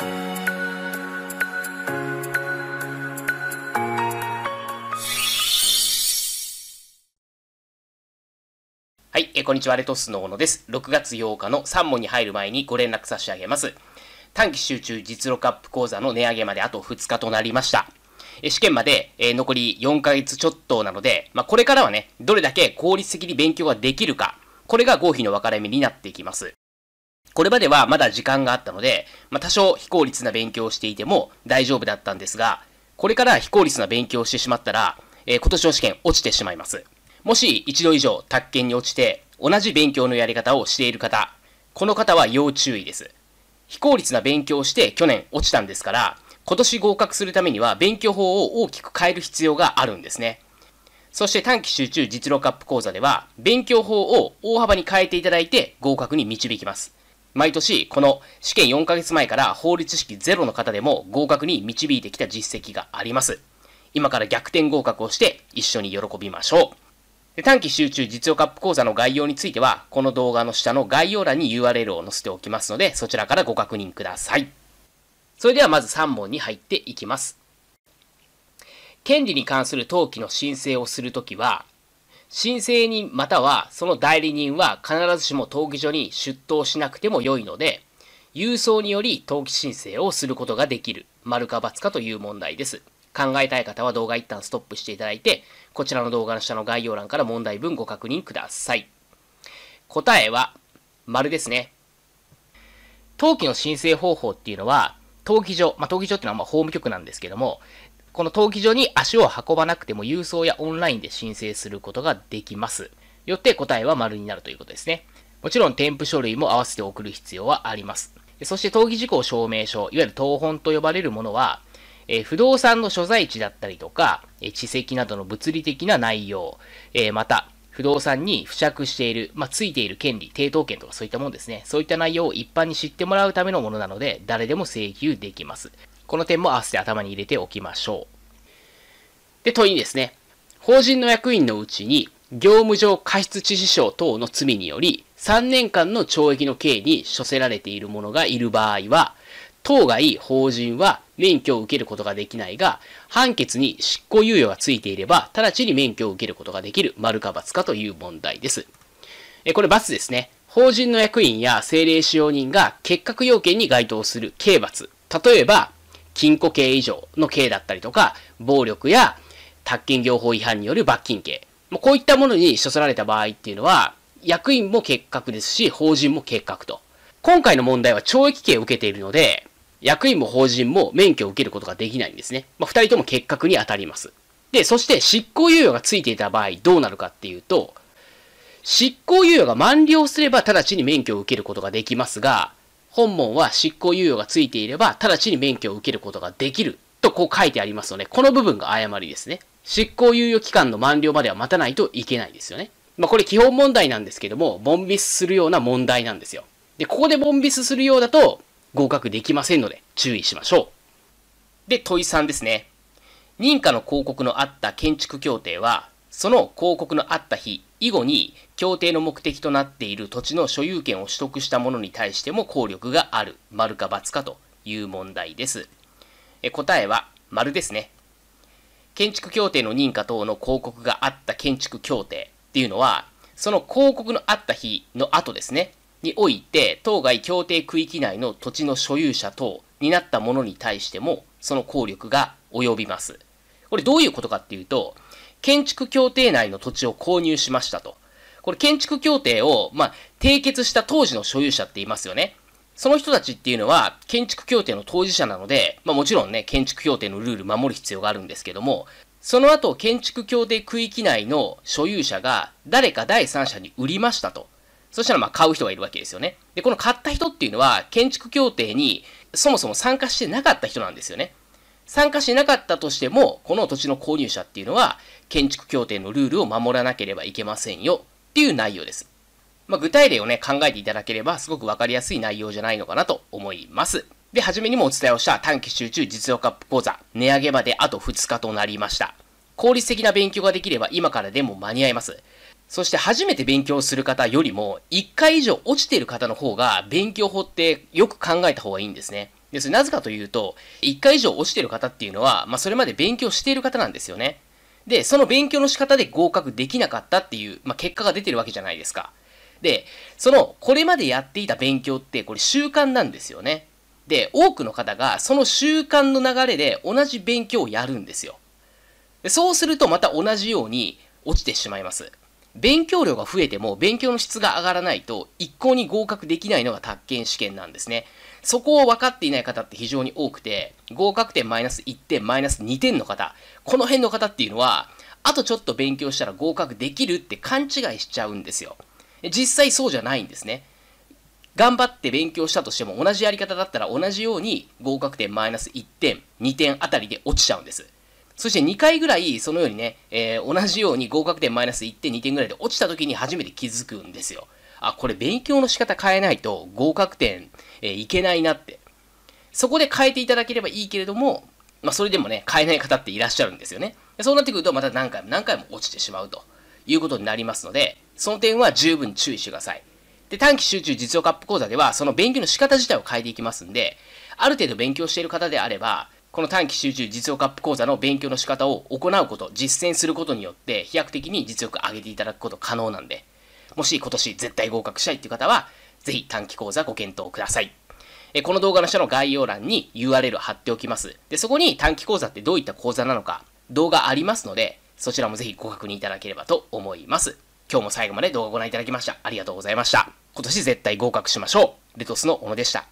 はい、えこんにちは、レトスの小野です。6月8日の3問に入る前にご連絡差し上げます。短期集中実力アップ講座の値上げまであと2日となりました。試験まで、え残り4ヶ月ちょっとなので、まあ、これからはね、どれだけ効率的に勉強ができるか、これが合否の分かれ目になっていきます。これまではまだ時間があったので、まあ、多少非効率な勉強をしていても大丈夫だったんですが、これから非効率な勉強をしてしまったら、えー、今年の試験落ちてしまいます。もし一度以上宅建に落ちて、同じ勉強のやり方をしている方、この方は要注意です。非効率な勉強をして去年落ちたんですから、今年合格するためには勉強法を大きく変える必要があるんですね。そして短期集中実力アップ講座では、勉強法を大幅に変えていただいて合格に導きます。毎年、この試験4ヶ月前から法律式ゼロの方でも合格に導いてきた実績があります。今から逆転合格をして一緒に喜びましょう。短期集中実用カップ講座の概要については、この動画の下の概要欄に URL を載せておきますので、そちらからご確認ください。それではまず3問に入っていきます。権利に関する登記の申請をするときは、申請人またはその代理人は必ずしも登記所に出頭しなくても良いので、郵送により登記申請をすることができる、丸か×かという問題です。考えたい方は動画一旦ストップしていただいて、こちらの動画の下の概要欄から問題文ご確認ください。答えは、丸ですね。登記の申請方法っていうのは、登記所、まあ、登記所っていうのはま法務局なんですけども、この登記所に足を運ばなくても郵送やオンラインで申請することができます。よって答えは丸になるということですね。もちろん添付書類も合わせて送る必要はあります。そして登記事項証明書、いわゆる当本と呼ばれるものは、え不動産の所在地だったりとか、え地籍などの物理的な内容、えまた、不動産に付着している、まあ、ついている権利、抵当権とかそういったものですね。そういった内容を一般に知ってもらうためのものなので、誰でも請求できます。この点も合わせて頭に入れておきましょう。で、問いにですね、法人の役員のうちに、業務上過失致死傷等の罪により、3年間の懲役の刑に処せられている者がいる場合は、当該法人は免許を受けることができないが、判決に執行猶予がついていれば、直ちに免許を受けることができる、丸か罰かという問題です。え、これ罰ですね。法人の役員や政令使用人が結核要件に該当する刑罰。例えば、禁錮刑以上の刑だったりとか、暴力や宅建業法違反による罰金刑。こういったものに処せられた場合っていうのは、役員も結核ですし、法人も結核と。今回の問題は懲役刑を受けているので、役員も法人も免許を受けることができないんですね。まあ、二人とも結核に当たります。で、そして執行猶予がついていた場合どうなるかっていうと、執行猶予が満了すれば直ちに免許を受けることができますが、本門は執行猶予がついていれば、直ちに免許を受けることができるとこう書いてありますので、この部分が誤りですね。執行猶予期間の満了までは待たないといけないですよね。まあ、これ基本問題なんですけども、ボンビスするような問題なんですよ。で、ここでボンビスするようだと合格できませんので注意しましょう。で、問い3ですね。認可の広告のあった建築協定は、その広告のあった日以後に協定の目的となっている土地の所有権を取得した者に対しても効力がある。丸か×かという問題です。え答えは丸ですね。建築協定の認可等の広告があった建築協定っていうのは、その広告のあった日の後ですね、において、当該協定区域内の土地の所有者等になったものに対しても、その効力が及びます。これどういうことかっていうと、建築協定内の土地を購入しましたと。これ建築協定を、まあ、締結した当時の所有者って言いますよね。その人たちっていうのは、建築協定の当事者なので、まあもちろんね、建築協定のルール守る必要があるんですけども、その後、建築協定区域内の所有者が誰か第三者に売りましたと。そしたらまあ買う人がいるわけですよね。で、この買った人っていうのは、建築協定にそもそも参加してなかった人なんですよね。参加しなかったとしても、この土地の購入者っていうのは、建築協定のルールを守らなければいけませんよっていう内容です。まあ、具体例をね、考えていただければ、すごくわかりやすい内容じゃないのかなと思います。で、初めにもお伝えをした短期集中実用化講座、値上げまであと2日となりました。効率的な勉強ができれば今からでも間に合います。そして初めて勉強する方よりも、1回以上落ちている方の方が勉強法ってよく考えた方がいいんですね。要するになぜかというと、1回以上落ちてる方っていうのは、まあ、それまで勉強している方なんですよね。で、その勉強の仕方で合格できなかったっていう、まあ、結果が出てるわけじゃないですか。で、その、これまでやっていた勉強って、これ習慣なんですよね。で、多くの方が、その習慣の流れで同じ勉強をやるんですよ。でそうすると、また同じように落ちてしまいます。勉強量が増えても勉強の質が上がらないと一向に合格できないのが宅建試験なんですね。そこを分かっていない方って非常に多くて、合格点マイナス1点、マイナス2点の方、この辺の方っていうのは、あとちょっと勉強したら合格できるって勘違いしちゃうんですよ。実際そうじゃないんですね。頑張って勉強したとしても同じやり方だったら同じように合格点マイナス1点、2点あたりで落ちちゃうんです。そして2回ぐらい、そのようにね、えー、同じように合格点マイナス1点、2点ぐらいで落ちた時に初めて気づくんですよ。あ、これ勉強の仕方変えないと合格点、えー、いけないなって。そこで変えていただければいいけれども、まあ、それでもね、変えない方っていらっしゃるんですよね。そうなってくると、また何回も何回も落ちてしまうということになりますので、その点は十分注意してください。で、短期集中実用カップ講座では、その勉強の仕方自体を変えていきますんで、ある程度勉強している方であれば、この短期集中実用カップ講座の勉強の仕方を行うこと、実践することによって、飛躍的に実力上げていただくこと可能なんで、もし今年絶対合格したいっていう方は、ぜひ短期講座ご検討ください。えこの動画の下の概要欄に URL 貼っておきます。で、そこに短期講座ってどういった講座なのか、動画ありますので、そちらもぜひご確認いただければと思います。今日も最後まで動画をご覧いただきました。ありがとうございました。今年絶対合格しましょう。レトスの小野でした。